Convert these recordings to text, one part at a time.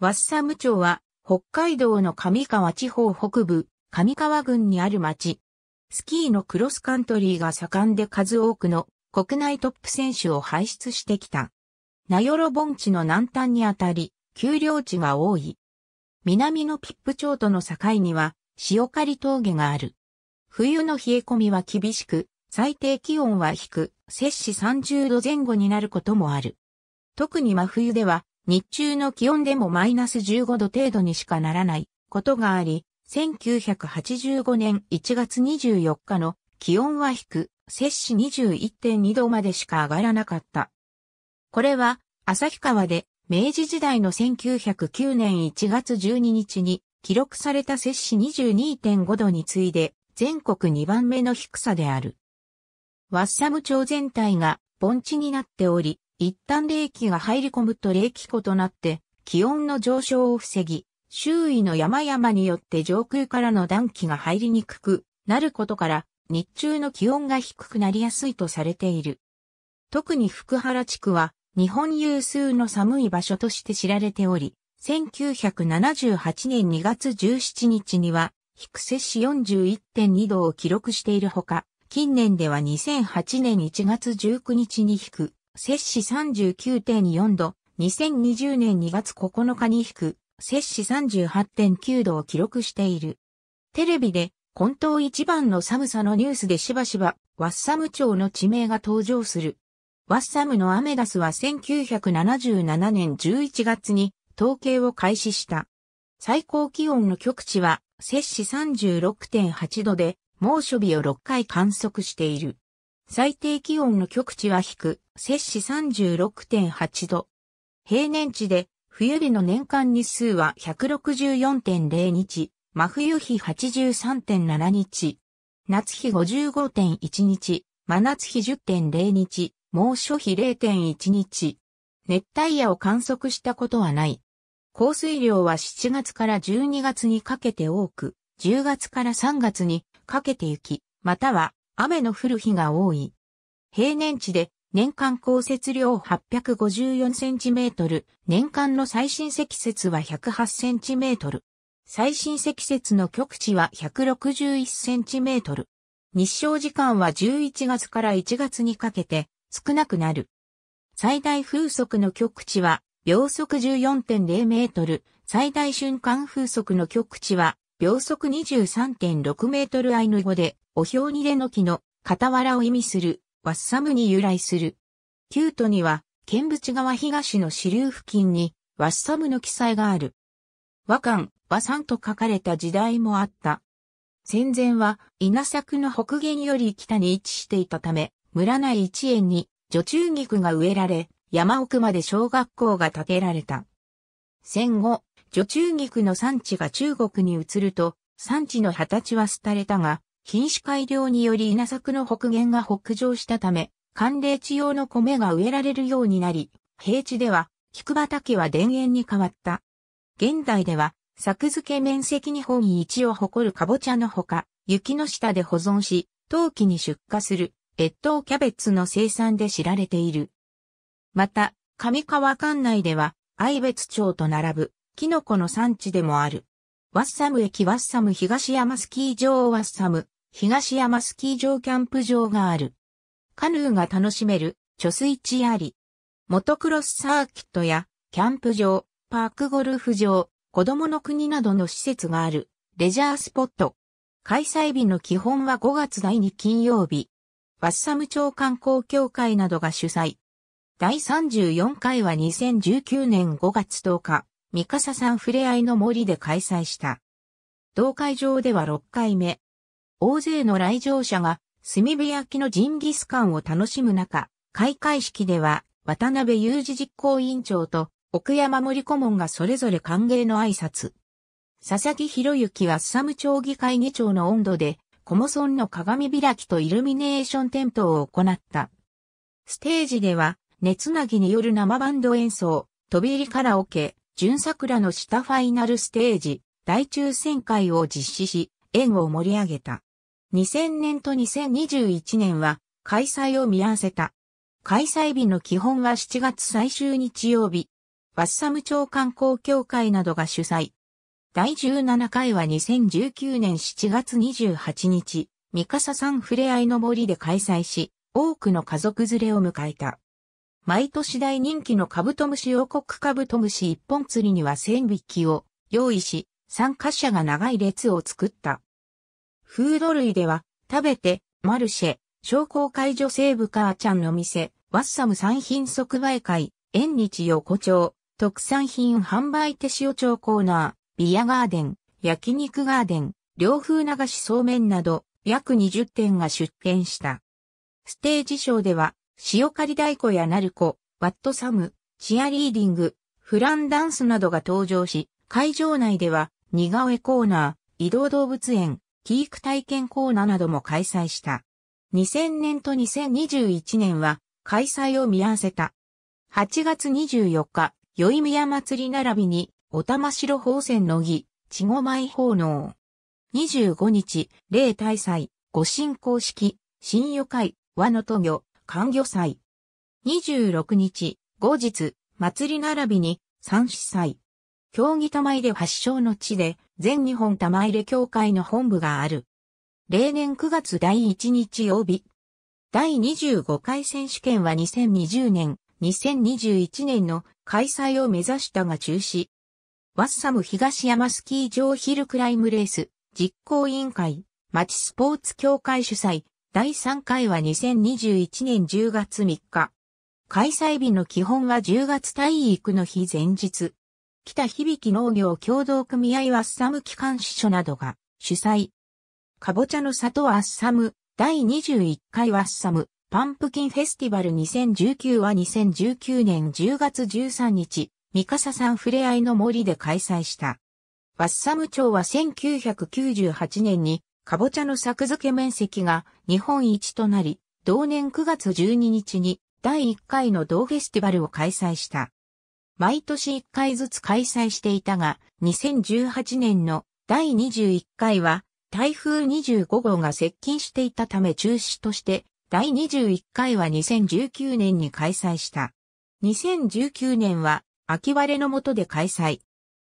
ワッサム町は、北海道の上川地方北部、上川郡にある町。スキーのクロスカントリーが盛んで数多くの国内トップ選手を輩出してきた。名寄盆地の南端にあたり、丘陵地が多い。南のピップ町との境には、塩刈峠がある。冬の冷え込みは厳しく、最低気温は低く、摂氏30度前後になることもある。特に真冬では、日中の気温でもマイナス15度程度にしかならないことがあり、1985年1月24日の気温は低、摂氏21.2度までしか上がらなかった。これは、旭川で明治時代の1909年1月12日に記録された摂氏22.5度に次いで全国2番目の低さである。ワッサム町全体が盆地になっており、一旦冷気が入り込むと冷気庫となって、気温の上昇を防ぎ、周囲の山々によって上空からの暖気が入りにくくなることから、日中の気温が低くなりやすいとされている。特に福原地区は、日本有数の寒い場所として知られており、1978年2月17日には、低瀬市41.2度を記録しているほか、近年では2008年1月19日に低、摂氏39.4度、2020年2月9日に引く、摂氏38.9度を記録している。テレビで、本当一番の寒さのニュースでしばしば、ワッサム町の地名が登場する。ワッサムのアメダスは1977年11月に統計を開始した。最高気温の極地は摂氏36.8度で猛暑日を6回観測している。最低気温の極地は低く、摂氏36.8度。平年値で、冬日の年間日数は164.0日、真冬日83.7日、夏日55.1日、真夏日10.0日、猛暑日0.1日。熱帯夜を観測したことはない。降水量は7月から12月にかけて多く、10月から3月にかけて行き、または雨の降る日が多い。平年値で年間降雪量854センチメートル、年間の最深積雪は108センチメートル。最新積雪の極地は161センチメートル。日照時間は11月から1月にかけて少なくなる。最大風速の極地は秒速14.0メートル、最大瞬間風速の極地は秒速23.6メートルアイヌ語でおうにでの木の傍らを意味するワッサムに由来する。キュートには、剣淵川東の支流付近にワッサムの記載がある。和漢、和山と書かれた時代もあった。戦前は稲作の北限より北に位置していたため、村内一円に女中菊が植えられ、山奥まで小学校が建てられた。戦後、女中菊の産地が中国に移ると、産地の二十歳は廃れたが、品種改良により稲作の北限が北上したため、寒冷地用の米が植えられるようになり、平地では、菊畑は田園に変わった。現代では、作付け面積日本一を誇るカボチャのほか、雪の下で保存し、陶器に出荷する、越冬キャベツの生産で知られている。また、上川管内では、愛別町と並ぶ、キノコの産地でもある。ワッサム駅ワッサム東山スキー場ワッサム東山スキー場キャンプ場がある。カヌーが楽しめる貯水池あり。モトクロスサーキットやキャンプ場、パークゴルフ場、子供の国などの施設があるレジャースポット。開催日の基本は5月第2金曜日。ワッサム町観光協会などが主催。第34回は2019年5月10日。三笠さん触れ合いの森で開催した。同会場では6回目。大勢の来場者が炭火焼きのジンギスカンを楽しむ中、開会式では渡辺雄二実行委員長と奥山森顧問がそれぞれ歓迎の挨拶。佐々木博之はスサム町議会議長の温度で、コモソンの鏡開きとイルミネーション点灯を行った。ステージでは、熱なぎによる生バンド演奏、飛び入りカラオケ、純桜の下ファイナルステージ、大抽選会を実施し、縁を盛り上げた。2000年と2021年は開催を見合わせた。開催日の基本は7月最終日曜日。バッサム町観光協会などが主催。第17回は2019年7月28日、三笠さんふれあいの森で開催し、多くの家族連れを迎えた。毎年大人気のカブトムシ王国カブトムシ一本釣りには千匹を用意し、参加者が長い列を作った。フード類では、食べて、マルシェ、商工会女性部母ちゃんの店、ワッサム産品即売会、縁日横丁、特産品販売手塩町コーナー、ビアガーデン、焼肉ガーデン、洋風流しそうめんなど、約20店が出店した。ステージショーでは、塩刈り太鼓や鳴子、バットサム、チアリーディング、フランダンスなどが登場し、会場内では似顔絵コーナー、移動動物園、キーク体験コーナーなども開催した。2000年と2021年は開催を見合わせた。8月24日、宵宮祭り並びに、お玉城宝泉の儀、稚児舞奉納。25日、例大祭、御神公式、新予会、和の都魚、官魚祭。26日、後日、祭り並びに、三司祭。競技玉入れ発祥の地で、全日本玉入れ協会の本部がある。例年9月第1日曜日。第25回選手権は2020年、2021年の開催を目指したが中止。ワッサム東山スキー場ヒルクライムレース実行委員会、町スポーツ協会主催、第3回は2021年10月3日。開催日の基本は10月体育の日前日。北響農業協同組合ワッサム機関支所などが主催。かぼちゃの里ワッサム第21回ワッサムパンプキンフェスティバル2019は2019年10月13日、三笠さんふれあいの森で開催した。ワッサム町は1998年にかぼちゃの作付け面積が日本一となり、同年9月12日に第1回の同フェスティバルを開催した。毎年1回ずつ開催していたが、2018年の第21回は台風25号が接近していたため中止として、第21回は2019年に開催した。2019年は秋割れの下で開催。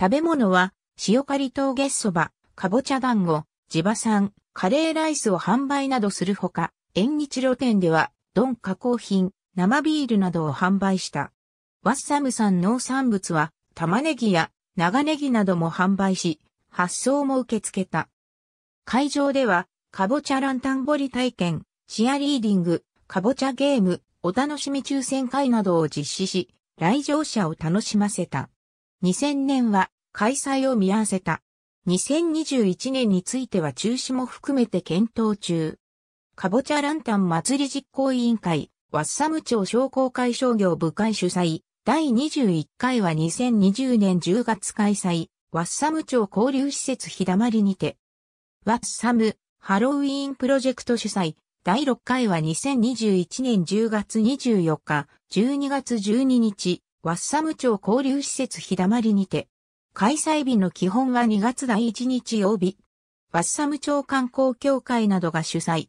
食べ物は塩刈り峠そば、かぼちゃ団子、地場産、カレーライスを販売などするほか、縁日露店では、ン加工品、生ビールなどを販売した。ワッサムさん農産物は、玉ねぎや長ネギなども販売し、発送も受け付けた。会場では、かぼちゃランタン掘り体験、チアリーディング、かぼちゃゲーム、お楽しみ抽選会などを実施し、来場者を楽しませた。2000年は開催を見合わせた。2021年については中止も含めて検討中。かぼちゃランタン祭り実行委員会、ワッサム町商工会商業部会主催、第21回は2020年10月開催、ワッサム町交流施設日だまりにて。ワッサム、ハロウィーンプロジェクト主催、第6回は2021年10月24日、12月12日、ワッサム町交流施設日だまりにて。開催日の基本は2月第1日曜日。バッサム町観光協会などが主催。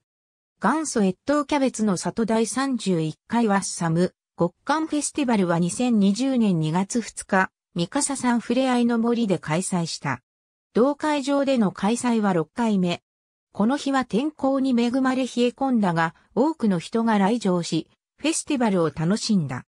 元祖越冬キャベツの里第31回ワッサム極寒フェスティバルは2020年2月2日、三笠さんふれあいの森で開催した。同会場での開催は6回目。この日は天候に恵まれ冷え込んだが、多くの人が来場し、フェスティバルを楽しんだ。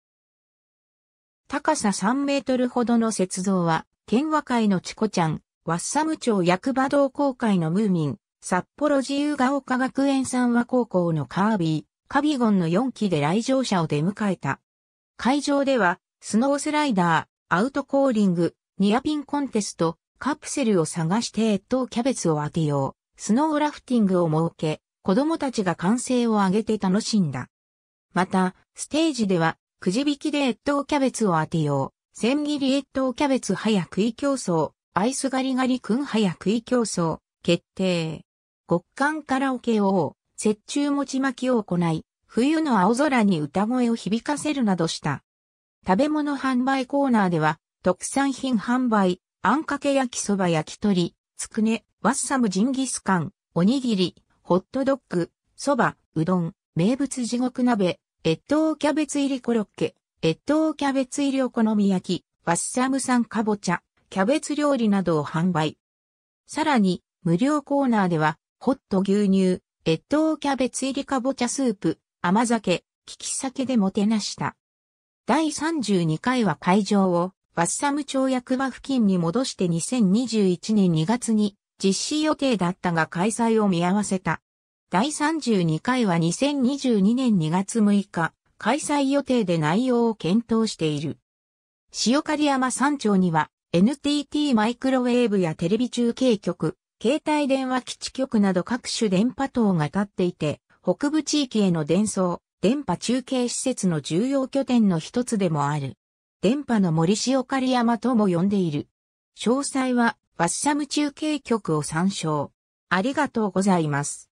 高さ3メートルほどの雪像は、県和会のチコちゃん、ワッサム町役場同好会のムーミン、札幌自由が丘学園三和高校のカービー、カビゴンの4期で来場者を出迎えた。会場では、スノースライダー、アウトコーリング、ニアピンコンテスト、カプセルを探して越冬キャベツを当てよう、スノーラフティングを設け、子供たちが歓声を上げて楽しんだ。また、ステージでは、くじ引きで越冬キャベツを当てよう、千切り越冬キャベツ早食い競争、アイスガリガリくん早食い競争、決定。極寒カラオケ王、雪中餅巻きを行い、冬の青空に歌声を響かせるなどした。食べ物販売コーナーでは、特産品販売、あんかけ焼きそば焼き鳥、つくね、ワッサムジンギスカン、おにぎり、ホットドッグ、そば、うどん、名物地獄鍋、越冬キャベツ入りコロッケ、越冬キャベツ入りお好み焼き、バッサム産かぼちゃ、キャベツ料理などを販売。さらに、無料コーナーでは、ホット牛乳、越冬キャベツ入りかぼちゃスープ、甘酒、利き酒でもてなした。第32回は会場を、バッサム町役場付近に戻して2021年2月に実施予定だったが開催を見合わせた。第32回は2022年2月6日、開催予定で内容を検討している。塩刈山山頂には NTT マイクロウェーブやテレビ中継局、携帯電話基地局など各種電波塔が立っていて、北部地域への伝送、電波中継施設の重要拠点の一つでもある。電波の森塩刈山とも呼んでいる。詳細はバッサム中継局を参照。ありがとうございます。